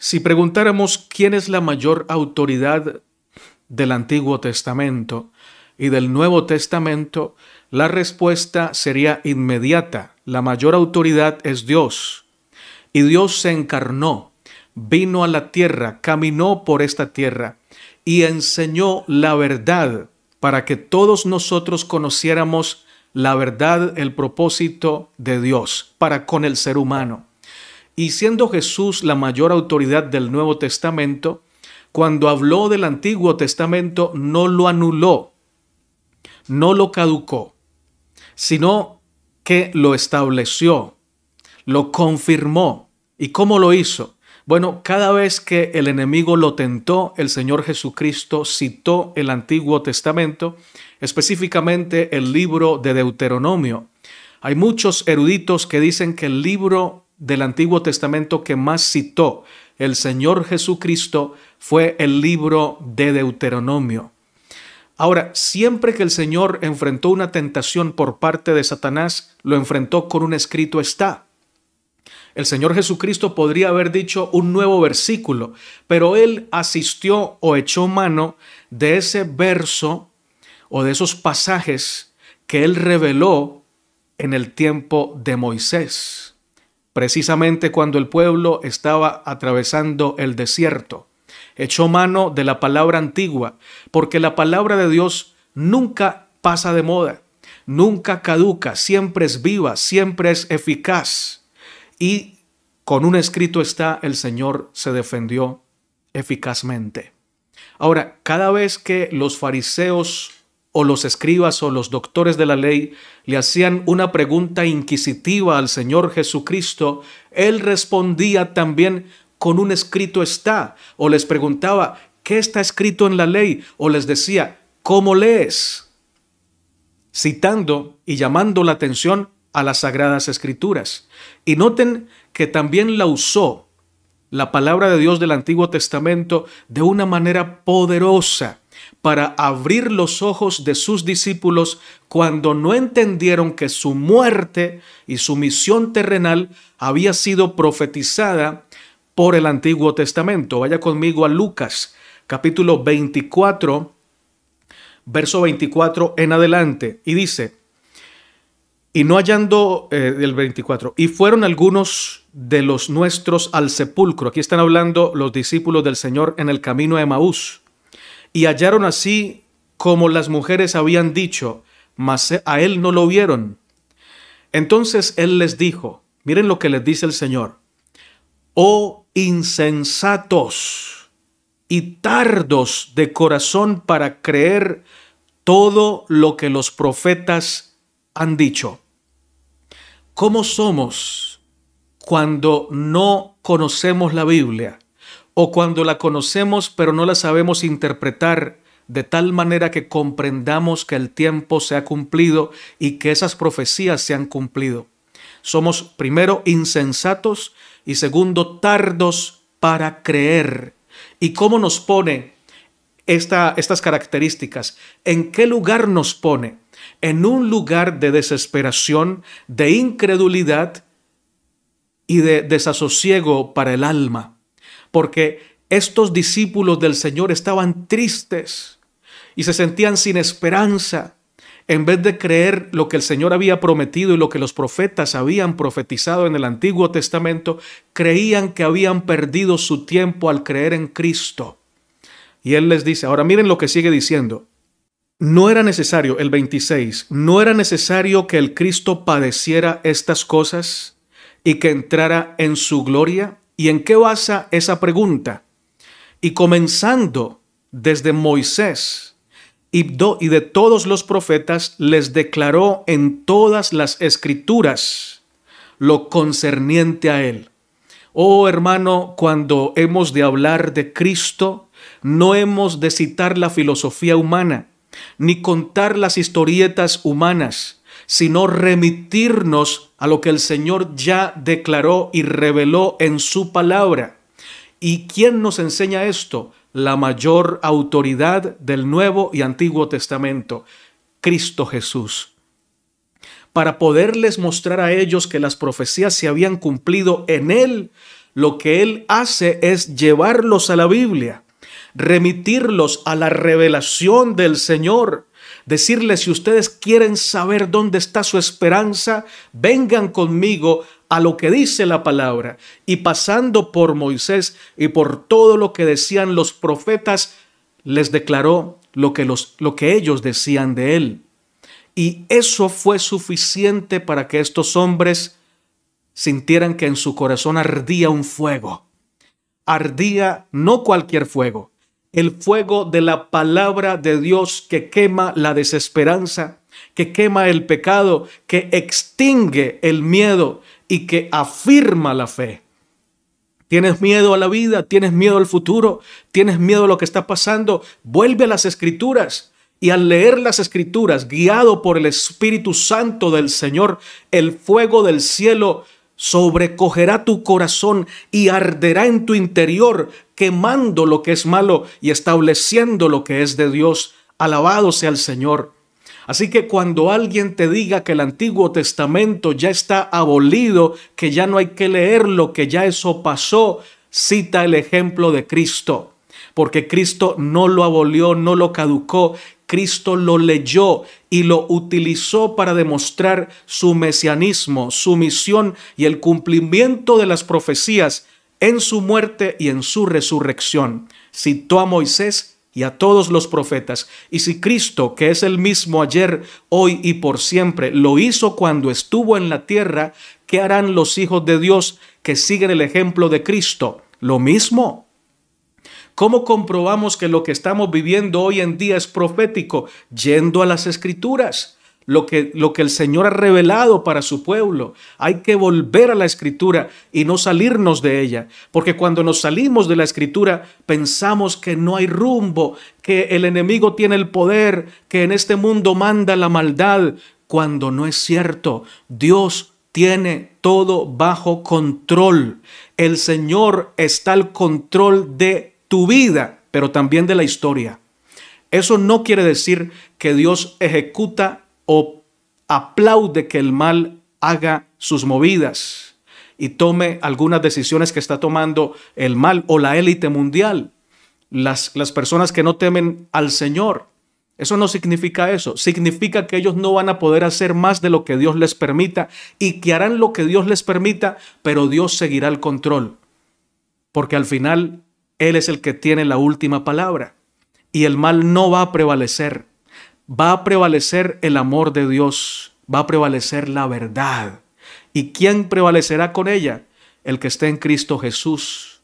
Si preguntáramos quién es la mayor autoridad del Antiguo Testamento y del Nuevo Testamento, la respuesta sería inmediata. La mayor autoridad es Dios. Y Dios se encarnó, vino a la tierra, caminó por esta tierra y enseñó la verdad para que todos nosotros conociéramos la verdad, el propósito de Dios para con el ser humano. Y siendo Jesús la mayor autoridad del Nuevo Testamento, cuando habló del Antiguo Testamento no lo anuló, no lo caducó, sino que lo estableció, lo confirmó. ¿Y cómo lo hizo? Bueno, cada vez que el enemigo lo tentó, el Señor Jesucristo citó el Antiguo Testamento, específicamente el libro de Deuteronomio. Hay muchos eruditos que dicen que el libro del Antiguo Testamento que más citó el Señor Jesucristo fue el libro de Deuteronomio. Ahora, siempre que el Señor enfrentó una tentación por parte de Satanás, lo enfrentó con un escrito está. El Señor Jesucristo podría haber dicho un nuevo versículo, pero él asistió o echó mano de ese verso o de esos pasajes que él reveló en el tiempo de Moisés precisamente cuando el pueblo estaba atravesando el desierto. Echó mano de la palabra antigua, porque la palabra de Dios nunca pasa de moda, nunca caduca, siempre es viva, siempre es eficaz. Y con un escrito está, el Señor se defendió eficazmente. Ahora, cada vez que los fariseos o los escribas o los doctores de la ley le hacían una pregunta inquisitiva al Señor Jesucristo, Él respondía también con un escrito está, o les preguntaba, ¿qué está escrito en la ley? O les decía, ¿cómo lees? Citando y llamando la atención a las sagradas escrituras. Y noten que también la usó la palabra de Dios del Antiguo Testamento de una manera poderosa para abrir los ojos de sus discípulos cuando no entendieron que su muerte y su misión terrenal había sido profetizada por el Antiguo Testamento. Vaya conmigo a Lucas capítulo 24, verso 24 en adelante, y dice, y no hallando eh, del el 24, y fueron algunos de los nuestros al sepulcro. Aquí están hablando los discípulos del Señor en el camino de Maús. Y hallaron así como las mujeres habían dicho, mas a él no lo vieron. Entonces él les dijo, miren lo que les dice el Señor, oh insensatos y tardos de corazón para creer todo lo que los profetas han dicho. ¿Cómo somos cuando no conocemos la Biblia? o cuando la conocemos pero no la sabemos interpretar de tal manera que comprendamos que el tiempo se ha cumplido y que esas profecías se han cumplido. Somos primero insensatos y segundo tardos para creer. ¿Y cómo nos pone estas características? ¿En qué lugar nos pone? En un lugar de desesperación, de incredulidad y de desasosiego para el alma porque estos discípulos del Señor estaban tristes y se sentían sin esperanza. En vez de creer lo que el Señor había prometido y lo que los profetas habían profetizado en el Antiguo Testamento, creían que habían perdido su tiempo al creer en Cristo. Y Él les dice, ahora miren lo que sigue diciendo, no era necesario, el 26, no era necesario que el Cristo padeciera estas cosas y que entrara en su gloria. ¿Y en qué basa esa pregunta? Y comenzando desde Moisés y de todos los profetas, les declaró en todas las escrituras lo concerniente a él. Oh hermano, cuando hemos de hablar de Cristo, no hemos de citar la filosofía humana, ni contar las historietas humanas, sino remitirnos a lo que el Señor ya declaró y reveló en su palabra. ¿Y quién nos enseña esto? La mayor autoridad del Nuevo y Antiguo Testamento, Cristo Jesús. Para poderles mostrar a ellos que las profecías se habían cumplido en Él, lo que Él hace es llevarlos a la Biblia, remitirlos a la revelación del Señor Decirles, si ustedes quieren saber dónde está su esperanza, vengan conmigo a lo que dice la palabra. Y pasando por Moisés y por todo lo que decían los profetas, les declaró lo que, los, lo que ellos decían de él. Y eso fue suficiente para que estos hombres sintieran que en su corazón ardía un fuego. Ardía no cualquier fuego, el fuego de la palabra de Dios que quema la desesperanza, que quema el pecado, que extingue el miedo y que afirma la fe. Tienes miedo a la vida, tienes miedo al futuro, tienes miedo a lo que está pasando. Vuelve a las escrituras. Y al leer las escrituras, guiado por el Espíritu Santo del Señor, el fuego del cielo sobrecogerá tu corazón y arderá en tu interior, quemando lo que es malo y estableciendo lo que es de Dios. Alabado sea el Señor. Así que cuando alguien te diga que el Antiguo Testamento ya está abolido, que ya no hay que leerlo, que ya eso pasó, cita el ejemplo de Cristo porque Cristo no lo abolió, no lo caducó, Cristo lo leyó y lo utilizó para demostrar su mesianismo, su misión y el cumplimiento de las profecías en su muerte y en su resurrección. Citó a Moisés y a todos los profetas. Y si Cristo, que es el mismo ayer, hoy y por siempre, lo hizo cuando estuvo en la tierra, ¿qué harán los hijos de Dios que siguen el ejemplo de Cristo? Lo mismo. ¿Cómo comprobamos que lo que estamos viviendo hoy en día es profético? Yendo a las escrituras. Lo que, lo que, el Señor ha revelado para su pueblo. Hay que volver a la escritura y no salirnos de ella, porque cuando nos salimos de la escritura pensamos que no hay rumbo, que el enemigo tiene el poder, que en este mundo manda la maldad, cuando no es cierto. Dios tiene todo bajo control. El Señor está al control de tu vida, pero también de la historia. Eso no quiere decir que Dios ejecuta o aplaude que el mal haga sus movidas y tome algunas decisiones que está tomando el mal o la élite mundial, las, las personas que no temen al Señor. Eso no significa eso, significa que ellos no van a poder hacer más de lo que Dios les permita y que harán lo que Dios les permita, pero Dios seguirá el control, porque al final él es el que tiene la última palabra y el mal no va a prevalecer. Va a prevalecer el amor de Dios, va a prevalecer la verdad. ¿Y quién prevalecerá con ella? El que esté en Cristo Jesús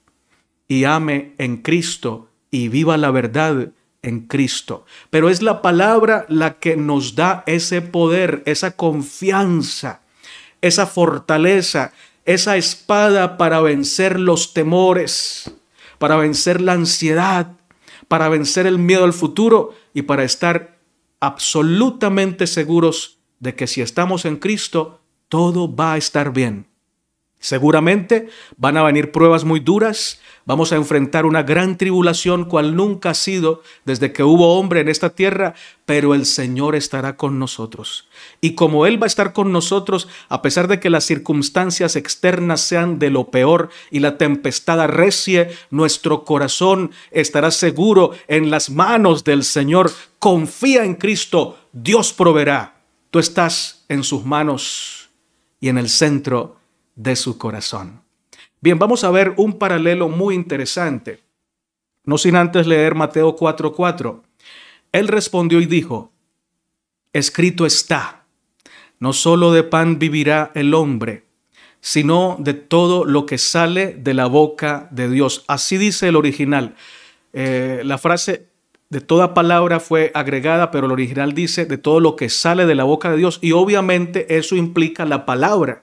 y ame en Cristo y viva la verdad en Cristo. Pero es la palabra la que nos da ese poder, esa confianza, esa fortaleza, esa espada para vencer los temores para vencer la ansiedad, para vencer el miedo al futuro y para estar absolutamente seguros de que si estamos en Cristo, todo va a estar bien. Seguramente van a venir pruebas muy duras, vamos a enfrentar una gran tribulación cual nunca ha sido desde que hubo hombre en esta tierra, pero el Señor estará con nosotros. Y como Él va a estar con nosotros, a pesar de que las circunstancias externas sean de lo peor y la tempestad arrecie, nuestro corazón estará seguro en las manos del Señor. Confía en Cristo, Dios proveerá. Tú estás en sus manos y en el centro de su corazón. Bien, vamos a ver un paralelo muy interesante. No sin antes leer Mateo 4:4. Él respondió y dijo, escrito está, no solo de pan vivirá el hombre, sino de todo lo que sale de la boca de Dios. Así dice el original. Eh, la frase de toda palabra fue agregada, pero el original dice de todo lo que sale de la boca de Dios y obviamente eso implica la palabra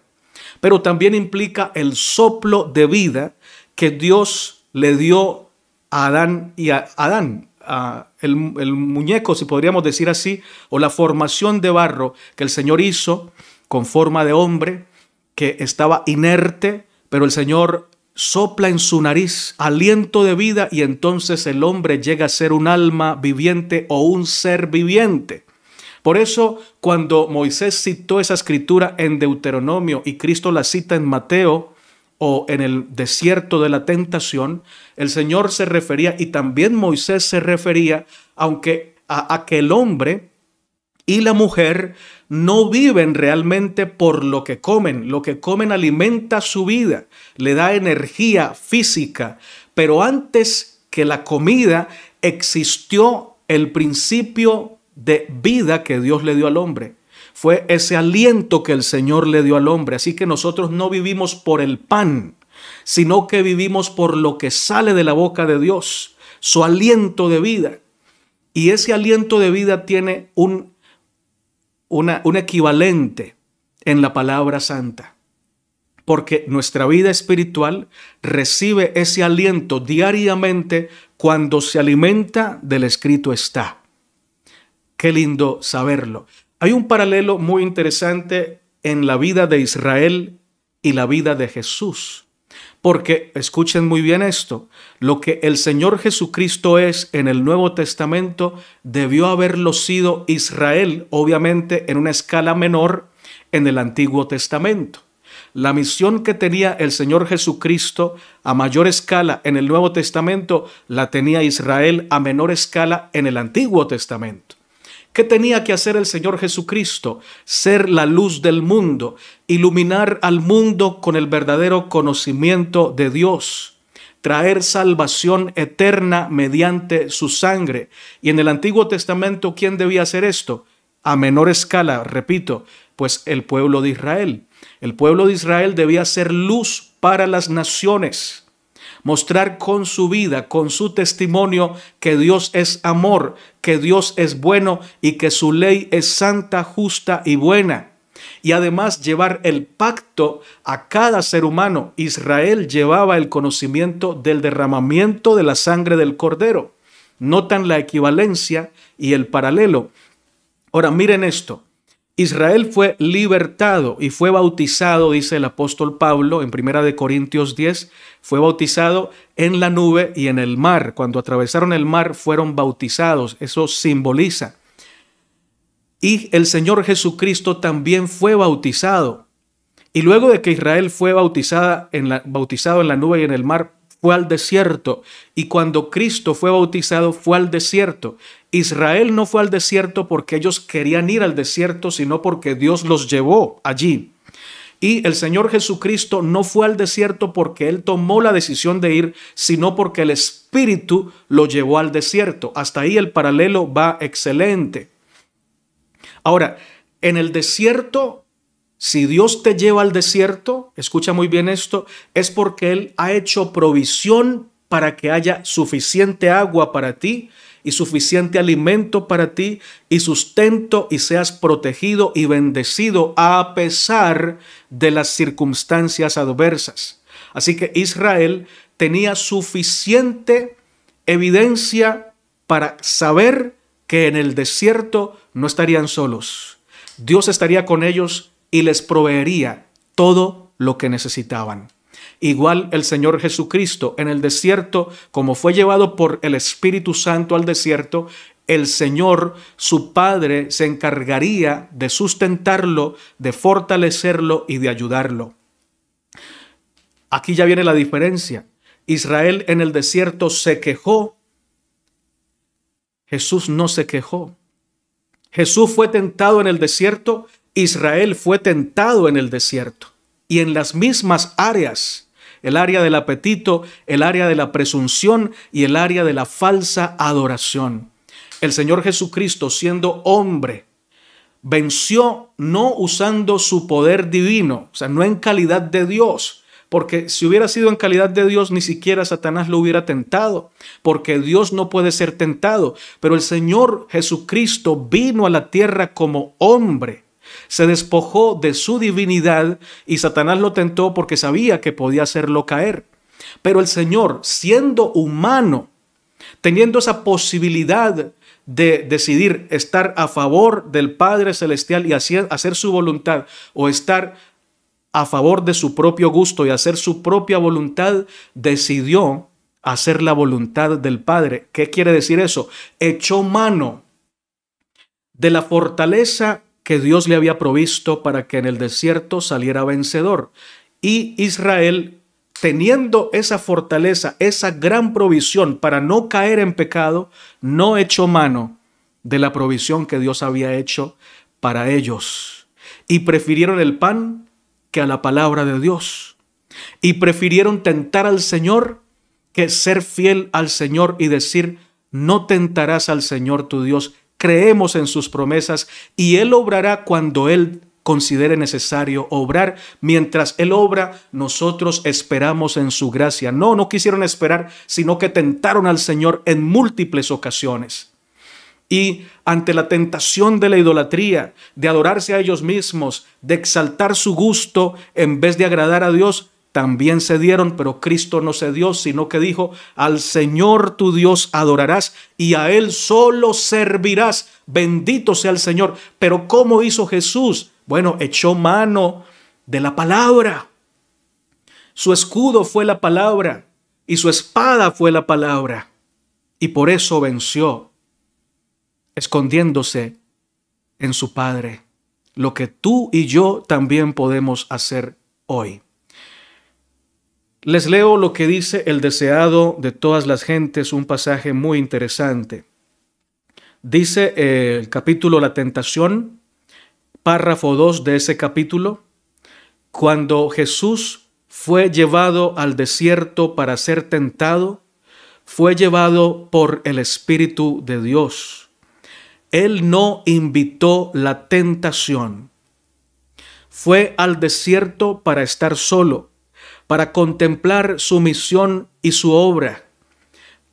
pero también implica el soplo de vida que Dios le dio a Adán y a Adán, el muñeco, si podríamos decir así, o la formación de barro que el Señor hizo con forma de hombre, que estaba inerte, pero el Señor sopla en su nariz aliento de vida y entonces el hombre llega a ser un alma viviente o un ser viviente. Por eso, cuando Moisés citó esa escritura en Deuteronomio y Cristo la cita en Mateo o en el desierto de la tentación, el Señor se refería y también Moisés se refería, aunque a aquel hombre y la mujer no viven realmente por lo que comen. Lo que comen alimenta su vida, le da energía física. Pero antes que la comida existió el principio de vida que Dios le dio al hombre. Fue ese aliento que el Señor le dio al hombre. Así que nosotros no vivimos por el pan, sino que vivimos por lo que sale de la boca de Dios, su aliento de vida. Y ese aliento de vida tiene un, un equivalente en la palabra santa porque nuestra vida espiritual recibe ese aliento diariamente cuando se alimenta del escrito está. Qué lindo saberlo. Hay un paralelo muy interesante en la vida de Israel y la vida de Jesús. Porque, escuchen muy bien esto, lo que el Señor Jesucristo es en el Nuevo Testamento debió haberlo sido Israel, obviamente en una escala menor, en el Antiguo Testamento. La misión que tenía el Señor Jesucristo a mayor escala en el Nuevo Testamento la tenía Israel a menor escala en el Antiguo Testamento. ¿Qué tenía que hacer el Señor Jesucristo? Ser la luz del mundo, iluminar al mundo con el verdadero conocimiento de Dios, traer salvación eterna mediante su sangre. Y en el Antiguo Testamento, ¿quién debía hacer esto? A menor escala, repito, pues el pueblo de Israel. El pueblo de Israel debía ser luz para las naciones mostrar con su vida, con su testimonio, que Dios es amor, que Dios es bueno y que su ley es santa, justa y buena. Y además llevar el pacto a cada ser humano. Israel llevaba el conocimiento del derramamiento de la sangre del cordero. Notan la equivalencia y el paralelo. Ahora miren esto. Israel fue libertado y fue bautizado, dice el apóstol Pablo en Primera de Corintios 10, fue bautizado en la nube y en el mar. Cuando atravesaron el mar fueron bautizados, eso simboliza. Y el Señor Jesucristo también fue bautizado. Y luego de que Israel fue bautizada en la, bautizado en la nube y en el mar, fue al desierto y cuando Cristo fue bautizado fue al desierto. Israel no fue al desierto porque ellos querían ir al desierto, sino porque Dios los llevó allí. Y el Señor Jesucristo no fue al desierto porque Él tomó la decisión de ir, sino porque el Espíritu lo llevó al desierto. Hasta ahí el paralelo va excelente. Ahora, en el desierto si Dios te lleva al desierto, escucha muy bien esto, es porque Él ha hecho provisión para que haya suficiente agua para ti y suficiente alimento para ti y sustento y seas protegido y bendecido a pesar de las circunstancias adversas. Así que Israel tenía suficiente evidencia para saber que en el desierto no estarían solos. Dios estaría con ellos y les proveería todo lo que necesitaban. Igual el Señor Jesucristo en el desierto, como fue llevado por el Espíritu Santo al desierto, el Señor, su Padre, se encargaría de sustentarlo, de fortalecerlo y de ayudarlo. Aquí ya viene la diferencia. Israel en el desierto se quejó. Jesús no se quejó. Jesús fue tentado en el desierto, Israel fue tentado en el desierto y en las mismas áreas, el área del apetito, el área de la presunción y el área de la falsa adoración. El Señor Jesucristo, siendo hombre, venció no usando su poder divino, o sea, no en calidad de Dios, porque si hubiera sido en calidad de Dios, ni siquiera Satanás lo hubiera tentado, porque Dios no puede ser tentado, pero el Señor Jesucristo vino a la tierra como hombre se despojó de su divinidad y Satanás lo tentó porque sabía que podía hacerlo caer. Pero el Señor, siendo humano, teniendo esa posibilidad de decidir estar a favor del Padre Celestial y hacer, su voluntad o estar a favor de su propio gusto y hacer su propia voluntad, decidió hacer la voluntad del Padre. ¿Qué quiere decir eso? Echó mano de la fortaleza que Dios le había provisto para que en el desierto saliera vencedor. Y Israel, teniendo esa fortaleza, esa gran provisión para no caer en pecado, no echó mano de la provisión que Dios había hecho para ellos. Y prefirieron el pan que a la palabra de Dios. Y prefirieron tentar al Señor que ser fiel al Señor y decir, no tentarás al Señor tu Dios creemos en sus promesas y Él obrará cuando Él considere necesario obrar. Mientras Él obra, nosotros esperamos en su gracia. No, no quisieron esperar, sino que tentaron al Señor en múltiples ocasiones. Y ante la tentación de la idolatría, de adorarse a ellos mismos, de exaltar su gusto en vez de agradar a Dios, también se dieron, pero Cristo no se dio, sino que dijo, al Señor tu Dios adorarás y a Él solo servirás. Bendito sea el Señor. Pero ¿cómo hizo Jesús? Bueno, echó mano de la palabra. Su escudo fue la palabra y su espada fue la palabra. Y por eso venció, escondiéndose en su Padre, lo que tú y yo también podemos hacer hoy. Les leo lo que dice el deseado de todas las gentes, un pasaje muy interesante. Dice eh, el capítulo La tentación, párrafo 2 de ese capítulo, cuando Jesús fue llevado al desierto para ser tentado, fue llevado por el Espíritu de Dios. Él no invitó la tentación. Fue al desierto para estar solo para contemplar su misión y su obra.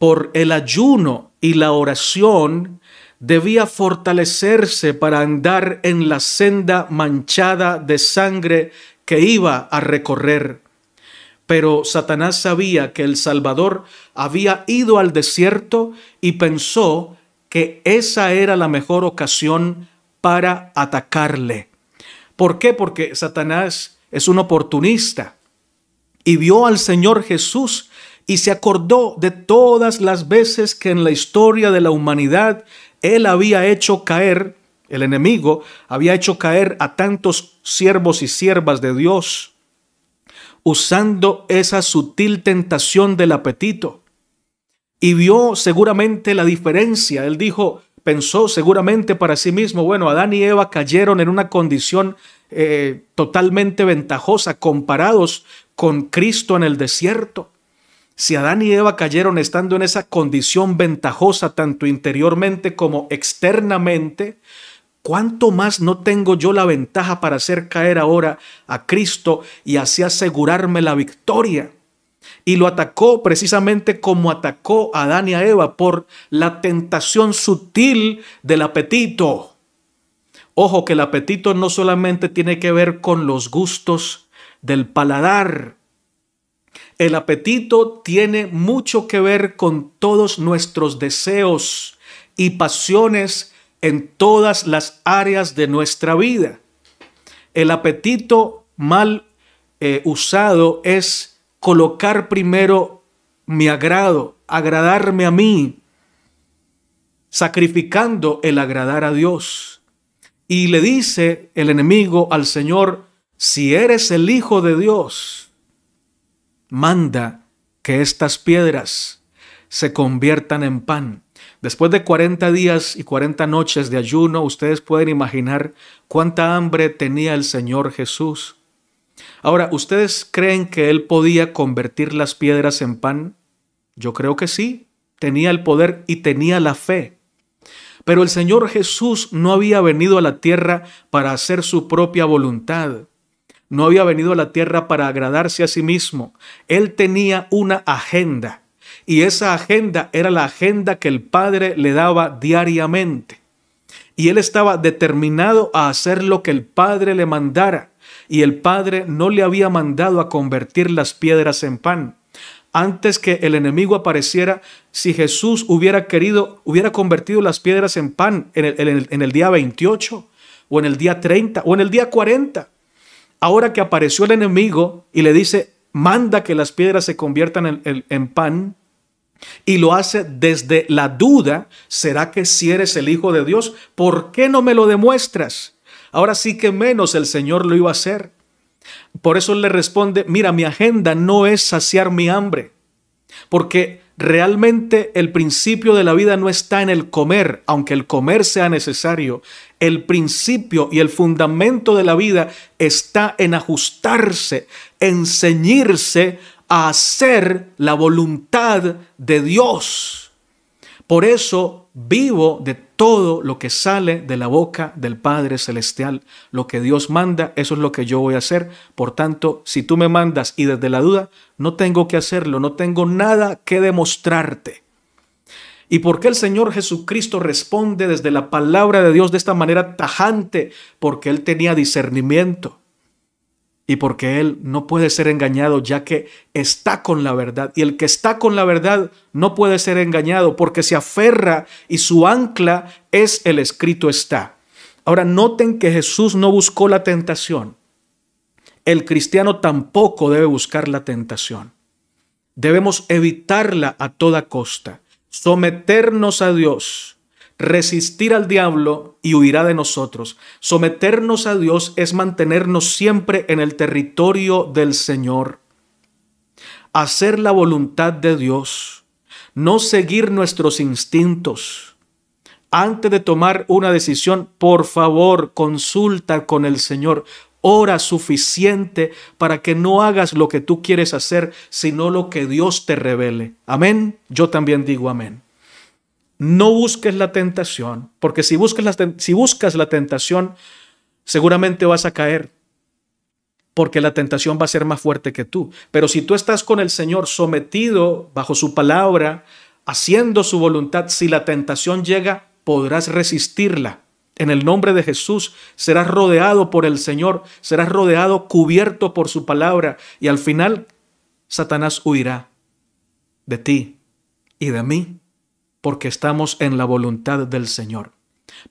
Por el ayuno y la oración debía fortalecerse para andar en la senda manchada de sangre que iba a recorrer. Pero Satanás sabía que el Salvador había ido al desierto y pensó que esa era la mejor ocasión para atacarle. ¿Por qué? Porque Satanás es un oportunista y vio al Señor Jesús y se acordó de todas las veces que en la historia de la humanidad él había hecho caer, el enemigo había hecho caer a tantos siervos y siervas de Dios, usando esa sutil tentación del apetito. Y vio seguramente la diferencia. Él dijo, pensó seguramente para sí mismo, bueno, Adán y Eva cayeron en una condición eh, totalmente ventajosa comparados con Cristo en el desierto. Si Adán y Eva cayeron estando en esa condición ventajosa tanto interiormente como externamente, ¿cuánto más no tengo yo la ventaja para hacer caer ahora a Cristo y así asegurarme la victoria? Y lo atacó precisamente como atacó a Adán y a Eva por la tentación sutil del apetito. Ojo que el apetito no solamente tiene que ver con los gustos del paladar. El apetito tiene mucho que ver con todos nuestros deseos y pasiones en todas las áreas de nuestra vida. El apetito mal eh, usado es colocar primero mi agrado, agradarme a mí, sacrificando el agradar a Dios. Y le dice el enemigo al Señor, si eres el Hijo de Dios, manda que estas piedras se conviertan en pan. Después de 40 días y 40 noches de ayuno, ustedes pueden imaginar cuánta hambre tenía el Señor Jesús. Ahora, ¿ustedes creen que Él podía convertir las piedras en pan? Yo creo que sí. Tenía el poder y tenía la fe. Pero el Señor Jesús no había venido a la tierra para hacer su propia voluntad no había venido a la tierra para agradarse a sí mismo. Él tenía una agenda y esa agenda era la agenda que el Padre le daba diariamente. Y él estaba determinado a hacer lo que el Padre le mandara. Y el Padre no le había mandado a convertir las piedras en pan. Antes que el enemigo apareciera, si Jesús hubiera querido, hubiera convertido las piedras en pan en el, día 28, o en el día 30, o en el día 40 Ahora que apareció el enemigo y le dice, manda que las piedras se conviertan en, pan, y lo hace desde la duda, ¿será que si eres el Hijo de Dios? ¿Por qué no me lo demuestras? Ahora sí que menos el Señor lo iba a hacer. Por eso le responde, mira, mi agenda no es saciar mi hambre, porque Realmente el principio de la vida no está en el comer, aunque el comer sea necesario. El principio y el fundamento de la vida está en ajustarse, en ceñirse a hacer la voluntad de Dios. Por eso vivo de todo lo que sale de la boca del Padre Celestial. Lo que Dios manda, eso es lo que yo voy a hacer. Por tanto, si tú me mandas y desde la duda, no tengo que hacerlo, no tengo nada que demostrarte. ¿Y por qué el Señor Jesucristo responde desde la palabra de Dios de esta manera tajante? Porque Él tenía discernimiento y porque Él no puede ser engañado ya que está con la verdad. Y el que está con la verdad no puede ser engañado porque se aferra y su ancla es el escrito está. Ahora noten que Jesús no buscó la tentación. El cristiano tampoco debe buscar la tentación. Debemos evitarla a toda costa, someternos a Dios resistir al diablo y huirá de nosotros. Someternos a Dios es mantenernos siempre en el territorio del Señor. Hacer la voluntad de Dios, no seguir nuestros instintos. Antes de tomar una decisión, por favor, consulta con el Señor. Hora suficiente para que no hagas lo que tú quieres hacer, sino lo que Dios te revele. Amén. Yo también digo amén. No busques la tentación, porque si buscas la, tentación, seguramente vas a caer, porque la tentación va a ser más fuerte que tú. Pero si tú estás con el Señor sometido bajo su palabra, haciendo su voluntad, si la tentación llega, podrás resistirla. En el nombre de Jesús serás rodeado por el Señor, serás rodeado, cubierto por su palabra y al final Satanás huirá de ti y de mí porque estamos en la voluntad del Señor.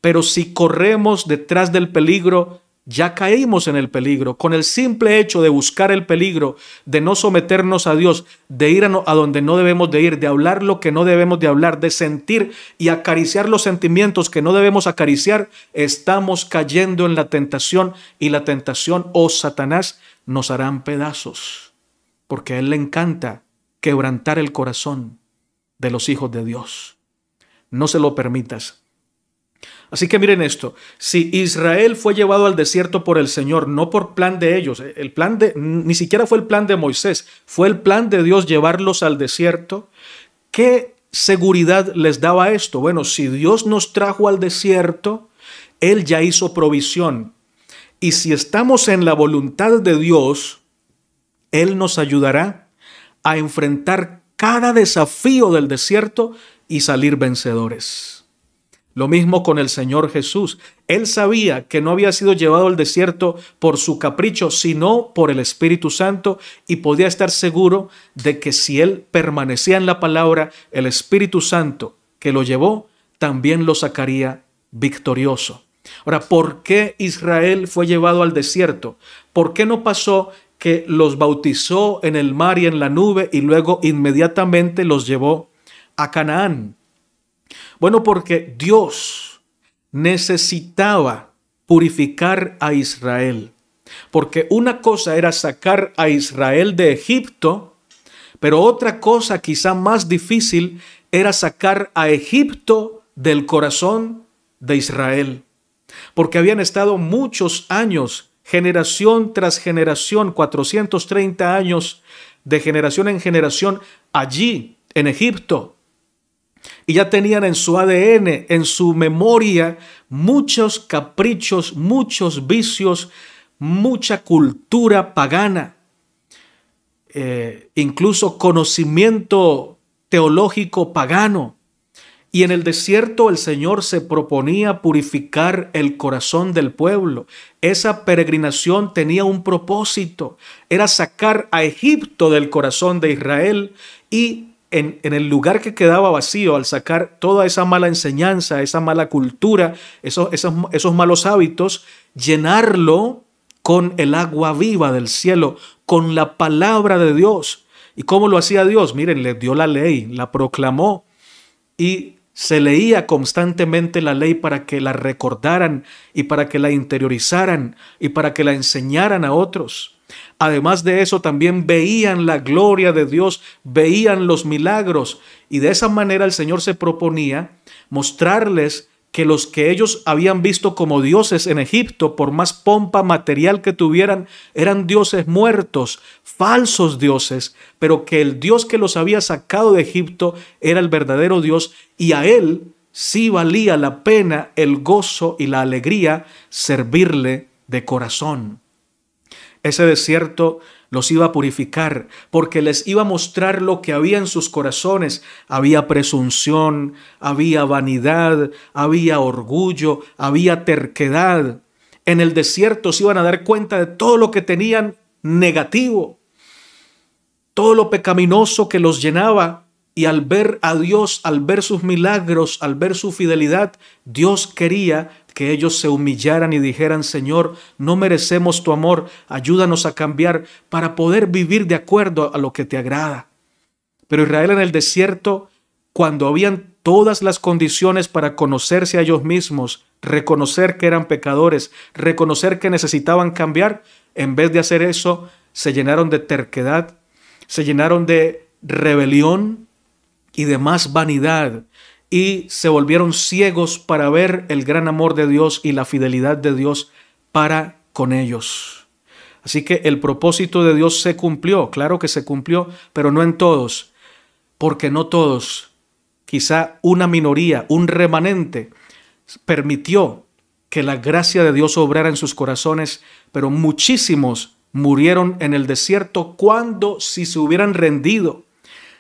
Pero si corremos detrás del peligro, ya caímos en el peligro. Con el simple hecho de buscar el peligro, de no someternos a Dios, de ir a, donde no debemos de ir, de hablar lo que no debemos de hablar, de sentir y acariciar los sentimientos que no debemos acariciar, estamos cayendo en la tentación y la tentación o oh, Satanás nos harán pedazos. Porque a él le encanta quebrantar el corazón de los hijos de Dios. No se lo permitas. Así que miren esto, si Israel fue llevado al desierto por el Señor, no por plan de ellos, eh, el plan de ni siquiera fue el plan de Moisés, fue el plan de Dios llevarlos al desierto, ¿qué seguridad les daba esto? Bueno, si Dios nos trajo al desierto, él ya hizo provisión. Y si estamos en la voluntad de Dios, él nos ayudará a enfrentar cada desafío del desierto y salir vencedores. Lo mismo con el Señor Jesús. Él sabía que no había sido llevado al desierto por su capricho, sino por el Espíritu Santo y podía estar seguro de que si él permanecía en la palabra, el Espíritu Santo que lo llevó también lo sacaría victorioso. Ahora, ¿por qué Israel fue llevado al desierto? ¿Por qué no pasó que los bautizó en el mar y en la nube y luego inmediatamente los llevó a Canaán? Bueno, porque Dios necesitaba purificar a Israel. Porque una cosa era sacar a Israel de Egipto, pero otra cosa quizá más difícil era sacar a Egipto del corazón de Israel. Porque habían estado muchos años, generación tras generación, 430 años, de generación en generación allí en Egipto y ya tenían en su ADN, en su memoria, muchos caprichos, muchos vicios, mucha cultura pagana, eh, incluso conocimiento teológico pagano. Y en el desierto el Señor se proponía purificar el corazón del pueblo. Esa peregrinación tenía un propósito, era sacar a Egipto del corazón de Israel y en, el lugar que quedaba vacío al sacar toda esa mala enseñanza, esa mala cultura, esos, esos, esos malos hábitos, llenarlo con el agua viva del cielo, con la palabra de Dios. ¿Y cómo lo hacía Dios? Miren, le dio la ley, la proclamó y se leía constantemente la ley para que la recordaran y para que la interiorizaran y para que la enseñaran a otros. Además de eso, también veían la gloria de Dios, veían los milagros, y de esa manera el Señor se proponía mostrarles que los que ellos habían visto como dioses en Egipto, por más pompa material que tuvieran, eran dioses muertos, falsos dioses, pero que el Dios que los había sacado de Egipto era el verdadero Dios y a él sí valía la pena, el gozo y la alegría servirle de corazón. Ese desierto los iba a purificar porque les iba a mostrar lo que había en sus corazones. Había presunción, había vanidad, había orgullo, había terquedad. En el desierto se iban a dar cuenta de todo lo que tenían negativo, todo lo pecaminoso que los llenaba. Y al ver a Dios, al ver sus milagros, al ver su fidelidad, Dios quería que ellos se humillaran y dijeran, Señor, no merecemos tu amor, ayúdanos a cambiar para poder vivir de acuerdo a lo que te agrada. Pero Israel en el desierto, cuando habían todas las condiciones para conocerse a ellos mismos, reconocer que eran pecadores, reconocer que necesitaban cambiar, en vez de hacer eso, se llenaron de terquedad, se llenaron de rebelión y de más vanidad y se volvieron ciegos para ver el gran amor de Dios y la fidelidad de Dios para con ellos. Así que el propósito de Dios se cumplió, claro que se cumplió, pero no en todos, porque no todos, quizá una minoría, un remanente, permitió que la gracia de Dios obrara en sus corazones, pero muchísimos murieron en el desierto cuando si se hubieran rendido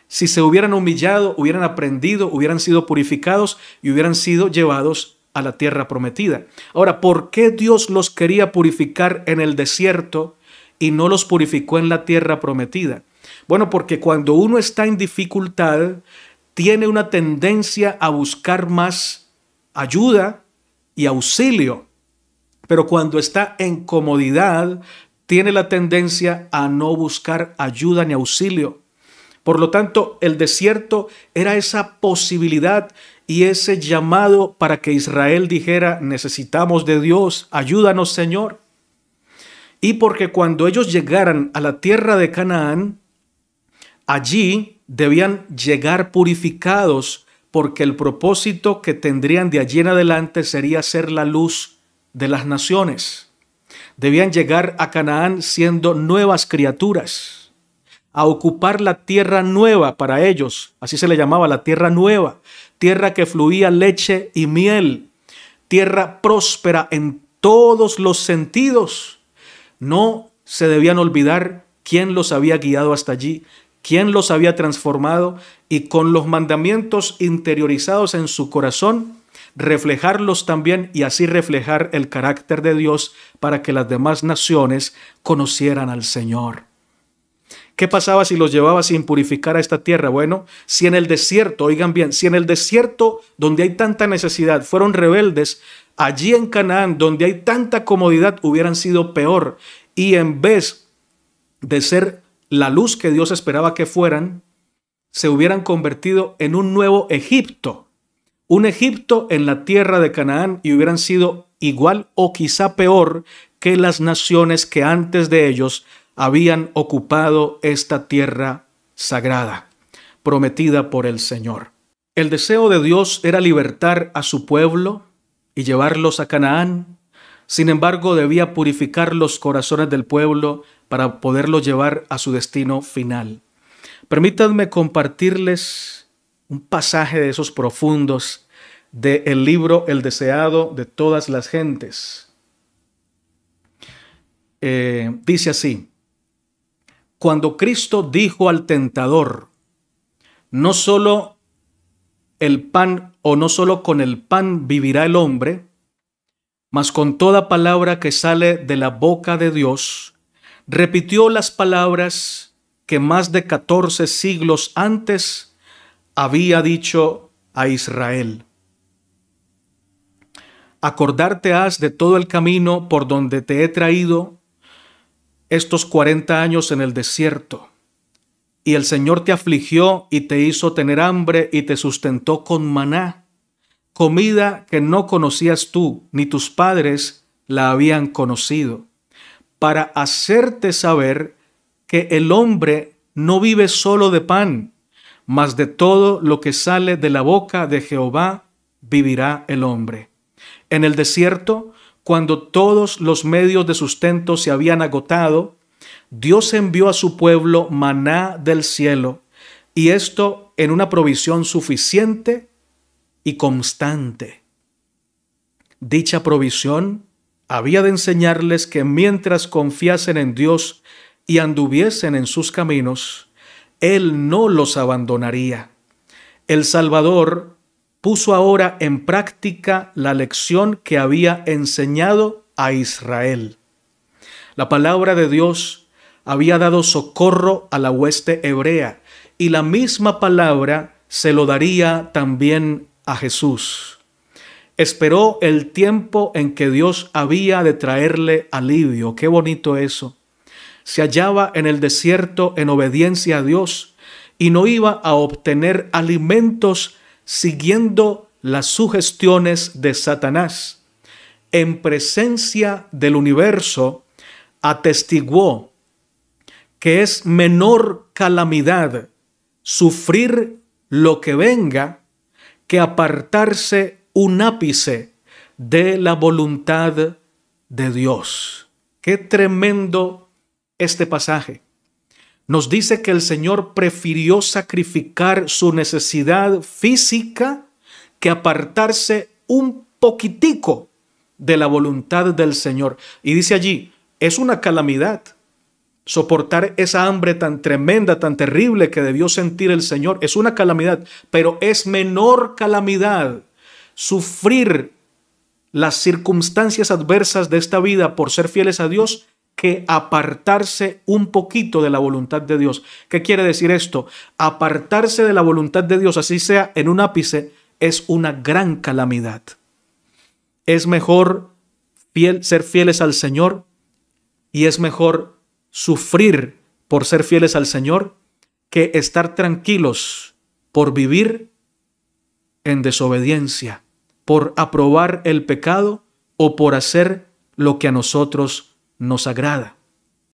si se hubieran humillado, hubieran aprendido, hubieran sido purificados y hubieran sido llevados a la tierra prometida. Ahora, ¿por qué Dios los quería purificar en el desierto y no los purificó en la tierra prometida? Bueno, porque cuando uno está en dificultad, tiene una tendencia a buscar más ayuda y auxilio. Pero cuando está en comodidad, tiene la tendencia a no buscar ayuda ni auxilio. Por lo tanto, el desierto era esa posibilidad y ese llamado para que Israel dijera, necesitamos de Dios, ayúdanos Señor. Y porque cuando ellos llegaran a la tierra de Canaán, allí debían llegar purificados porque el propósito que tendrían de allí en adelante sería ser la luz de las naciones. Debían llegar a Canaán siendo nuevas criaturas a ocupar la tierra nueva para ellos, así se le llamaba la tierra nueva, tierra que fluía leche y miel, tierra próspera en todos los sentidos. No se debían olvidar quién los había guiado hasta allí, quién los había transformado y con los mandamientos interiorizados en su corazón, reflejarlos también y así reflejar el carácter de Dios para que las demás naciones conocieran al Señor. ¿Qué pasaba si los llevaba sin purificar a esta tierra? Bueno, si en el desierto, oigan bien, si en el desierto donde hay tanta necesidad fueron rebeldes, allí en Canaán, donde hay tanta comodidad, hubieran sido peor. Y en vez de ser la luz que Dios esperaba que fueran, se hubieran convertido en un nuevo Egipto, un Egipto en la tierra de Canaán y hubieran sido igual o quizá peor que las naciones que antes de ellos habían ocupado esta tierra sagrada, prometida por el Señor. El deseo de Dios era libertar a su pueblo y llevarlos a Canaán. Sin embargo, debía purificar los corazones del pueblo para poderlo llevar a su destino final. Permítanme compartirles un pasaje de esos profundos del el libro El deseado de todas las gentes. Eh, dice así, cuando Cristo dijo al tentador, no solo el pan o no solo con el pan vivirá el hombre, mas con toda palabra que sale de la boca de Dios, repitió las palabras que más de 14 siglos antes había dicho a Israel. Acordarte has de todo el camino por donde te he traído estos cuarenta años en el desierto. Y el Señor te afligió y te hizo tener hambre y te sustentó con maná, comida que no conocías tú ni tus padres la habían conocido, para hacerte saber que el hombre no vive solo de pan, mas de todo lo que sale de la boca de Jehová vivirá el hombre. En el desierto cuando todos los medios de sustento se habían agotado, Dios envió a su pueblo maná del cielo, y esto en una provisión suficiente y constante. Dicha provisión había de enseñarles que mientras confiasen en Dios y anduviesen en sus caminos, Él no los abandonaría. El Salvador puso ahora en práctica la lección que había enseñado a Israel. La palabra de Dios había dado socorro a la hueste hebrea y la misma palabra se lo daría también a Jesús. Esperó el tiempo en que Dios había de traerle alivio. Qué bonito eso. Se hallaba en el desierto en obediencia a Dios y no iba a obtener alimentos siguiendo las sugestiones de Satanás, en presencia del universo, atestiguó que es menor calamidad sufrir lo que venga que apartarse un ápice de la voluntad de Dios. Qué tremendo este pasaje nos dice que el Señor prefirió sacrificar su necesidad física que apartarse un poquitico de la voluntad del Señor. Y dice allí, es una calamidad. Soportar esa hambre tan tremenda, tan terrible que debió sentir el Señor, es una calamidad, pero es menor calamidad sufrir las circunstancias adversas de esta vida por ser fieles a Dios que apartarse un poquito de la voluntad de Dios. ¿Qué quiere decir esto? Apartarse de la voluntad de Dios, así sea en un ápice, es una gran calamidad. Es mejor ser fieles al Señor y es mejor sufrir por ser fieles al Señor que estar tranquilos por vivir en desobediencia, por aprobar el pecado o por hacer lo que a nosotros nos agrada.